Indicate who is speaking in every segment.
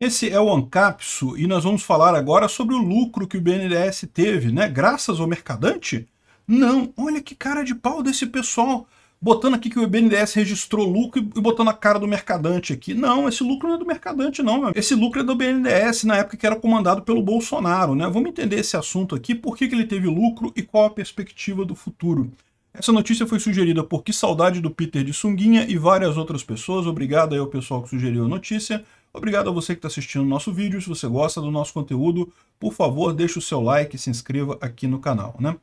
Speaker 1: Esse é o Ancapso e nós vamos falar agora sobre o lucro que o BNDES teve, né? Graças ao mercadante? Não, olha que cara de pau desse pessoal, botando aqui que o BNDES registrou lucro e botando a cara do mercadante aqui. Não, esse lucro não é do mercadante não, esse lucro é do BNDES na época que era comandado pelo Bolsonaro, né? Vamos entender esse assunto aqui, por que, que ele teve lucro e qual a perspectiva do futuro. Essa notícia foi sugerida por Que Saudade do Peter de Sunguinha e várias outras pessoas. Obrigado aí ao pessoal que sugeriu a notícia. Obrigado a você que está assistindo o nosso vídeo. Se você gosta do nosso conteúdo, por favor, deixe o seu like e se inscreva aqui no canal, né?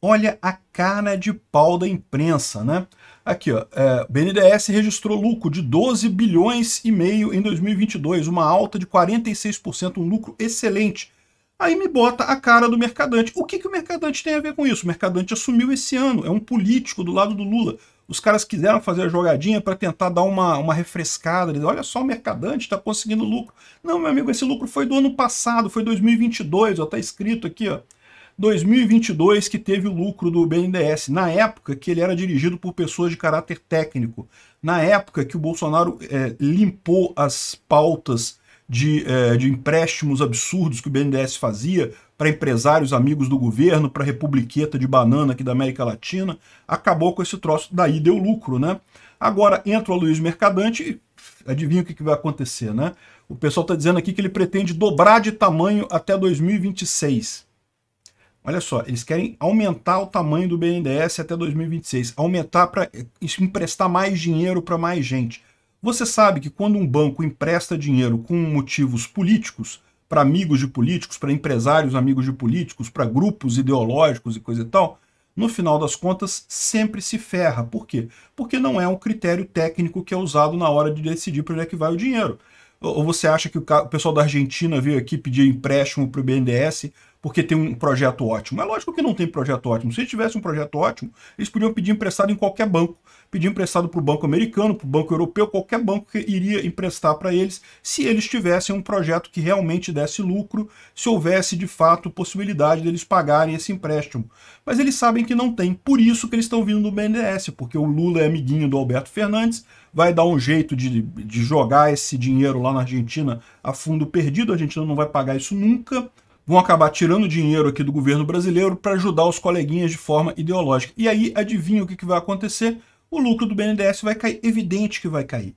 Speaker 1: Olha a cara de pau da imprensa, né? Aqui, ó, é, BNDES registrou lucro de 12 bilhões e meio em 2022, uma alta de 46%, um lucro excelente. Aí me bota a cara do Mercadante. O que, que o Mercadante tem a ver com isso? O Mercadante assumiu esse ano, é um político do lado do Lula. Os caras quiseram fazer a jogadinha para tentar dar uma, uma refrescada. Dizer, Olha só, o mercadante está conseguindo lucro. Não, meu amigo, esse lucro foi do ano passado, foi 2022. Está escrito aqui, ó, 2022 que teve o lucro do BNDES, na época que ele era dirigido por pessoas de caráter técnico, na época que o Bolsonaro é, limpou as pautas de, é, de empréstimos absurdos que o BNDES fazia, para empresários amigos do governo, para republiqueta de banana aqui da América Latina, acabou com esse troço, daí deu lucro, né? Agora entra o Luiz Mercadante e adivinha o que, que vai acontecer, né? O pessoal está dizendo aqui que ele pretende dobrar de tamanho até 2026. Olha só, eles querem aumentar o tamanho do BNDES até 2026, aumentar para eh, emprestar mais dinheiro para mais gente. Você sabe que quando um banco empresta dinheiro com motivos políticos, para amigos de políticos, para empresários amigos de políticos, para grupos ideológicos e coisa e tal, no final das contas sempre se ferra. Por quê? Porque não é um critério técnico que é usado na hora de decidir para onde é que vai o dinheiro. Ou você acha que o pessoal da Argentina veio aqui pedir empréstimo para o BNDES porque tem um projeto ótimo. É lógico que não tem projeto ótimo. Se tivesse um projeto ótimo, eles podiam pedir emprestado em qualquer banco. Pedir emprestado para o banco americano, para o banco europeu, qualquer banco que iria emprestar para eles, se eles tivessem um projeto que realmente desse lucro, se houvesse de fato possibilidade deles pagarem esse empréstimo. Mas eles sabem que não tem, por isso que eles estão vindo do BNDES, porque o Lula é amiguinho do Alberto Fernandes, vai dar um jeito de, de jogar esse dinheiro lá na Argentina a fundo perdido, a Argentina não vai pagar isso nunca, vão acabar tirando dinheiro aqui do governo brasileiro para ajudar os coleguinhas de forma ideológica. E aí, adivinha o que, que vai acontecer? O lucro do BNDES vai cair, evidente que vai cair.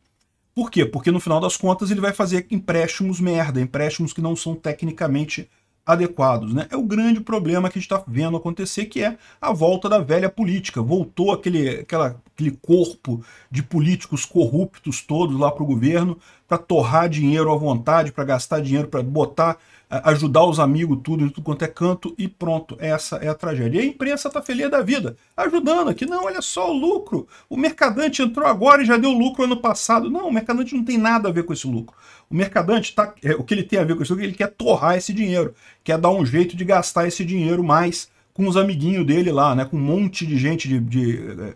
Speaker 1: Por quê? Porque no final das contas ele vai fazer empréstimos merda, empréstimos que não são tecnicamente adequados. Né? É o grande problema que a gente está vendo acontecer, que é a volta da velha política. Voltou aquele, aquela, aquele corpo de políticos corruptos todos lá para o governo, para torrar dinheiro à vontade, para gastar dinheiro, para botar ajudar os amigos, tudo, tudo quanto é canto, e pronto, essa é a tragédia. E a imprensa está feliz da vida, ajudando aqui. Não, olha só o lucro. O mercadante entrou agora e já deu lucro ano passado. Não, o mercadante não tem nada a ver com esse lucro. O mercadante, tá, é, o que ele tem a ver com isso, ele quer torrar esse dinheiro, quer dar um jeito de gastar esse dinheiro mais com os amiguinhos dele lá, né, com um monte de gente de, de, de é, é,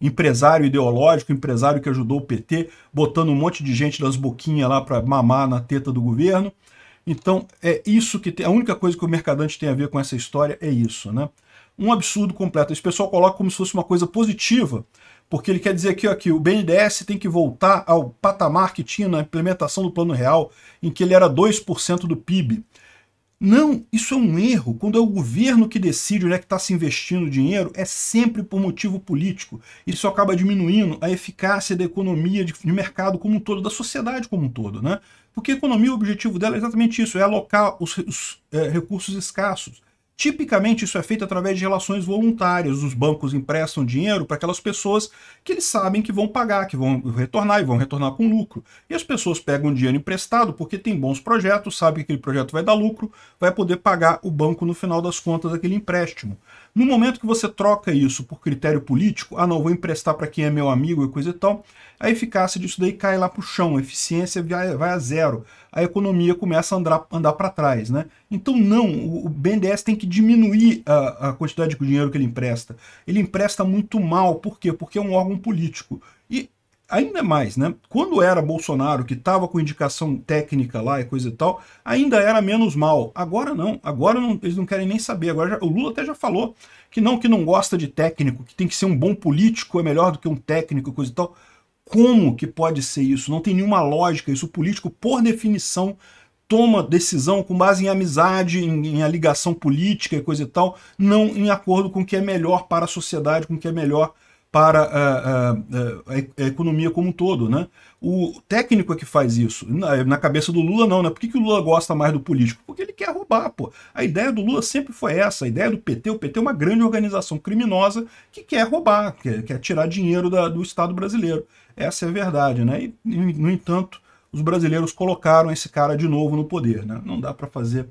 Speaker 1: empresário ideológico, empresário que ajudou o PT, botando um monte de gente das boquinhas lá para mamar na teta do governo. Então, é isso que tem, a única coisa que o mercadante tem a ver com essa história é isso, né? Um absurdo completo. Esse pessoal coloca como se fosse uma coisa positiva, porque ele quer dizer que o BNDES tem que voltar ao patamar que tinha na implementação do Plano Real, em que ele era 2% do PIB. Não, isso é um erro. Quando é o governo que decide onde é que está se investindo o dinheiro, é sempre por motivo político. Isso acaba diminuindo a eficácia da economia de, mercado como um todo, da sociedade como um todo. Né? Porque a economia, o objetivo dela é exatamente isso, é alocar os, os é, recursos escassos Tipicamente isso é feito através de relações voluntárias. Os bancos emprestam dinheiro para aquelas pessoas que eles sabem que vão pagar, que vão retornar e vão retornar com lucro. E as pessoas pegam dinheiro emprestado porque tem bons projetos, sabe que aquele projeto vai dar lucro, vai poder pagar o banco no final das contas aquele empréstimo. No momento que você troca isso por critério político, ah não, vou emprestar para quem é meu amigo e coisa e tal, a eficácia disso daí cai lá para o chão, a eficiência vai a zero, a economia começa a andar, andar para trás. né? Então não, o BNDES tem que que diminuir a, a quantidade de dinheiro que ele empresta. Ele empresta muito mal, por quê? Porque é um órgão político. E ainda mais, né? Quando era Bolsonaro, que estava com indicação técnica lá e coisa e tal, ainda era menos mal. Agora não, agora não, eles não querem nem saber. Agora já, o Lula até já falou que não, que não gosta de técnico, que tem que ser um bom político, é melhor do que um técnico e coisa e tal. Como que pode ser isso? Não tem nenhuma lógica. Isso o político, por definição, toma decisão com base em amizade, em, em aligação política e coisa e tal, não em acordo com o que é melhor para a sociedade, com o que é melhor para a, eh, eh, eh, a, a, economia como um todo. Né? O técnico é que faz isso. Na, na cabeça do Lula, não. Né? Por que, que o Lula gosta mais do político? Porque ele quer roubar. Pô. A ideia do Lula sempre foi essa. A ideia do PT, o PT é uma grande organização criminosa que quer roubar, quer, quer tirar dinheiro da, do Estado brasileiro. Essa é a verdade. Né? E, no entanto, os brasileiros colocaram esse cara de novo no poder. Né? Não dá para fazer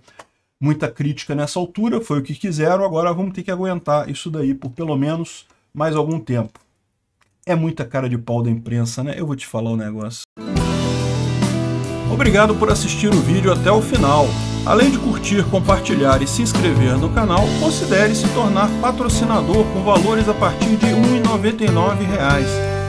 Speaker 1: muita crítica nessa altura, foi o que quiseram, agora vamos ter que aguentar isso daí por pelo menos mais algum tempo. É muita cara de pau da imprensa, né? Eu vou te falar o um negócio. Obrigado por assistir o vídeo até o final. Além de curtir, compartilhar e se inscrever no canal, considere se tornar patrocinador com valores a partir de R$ 1,99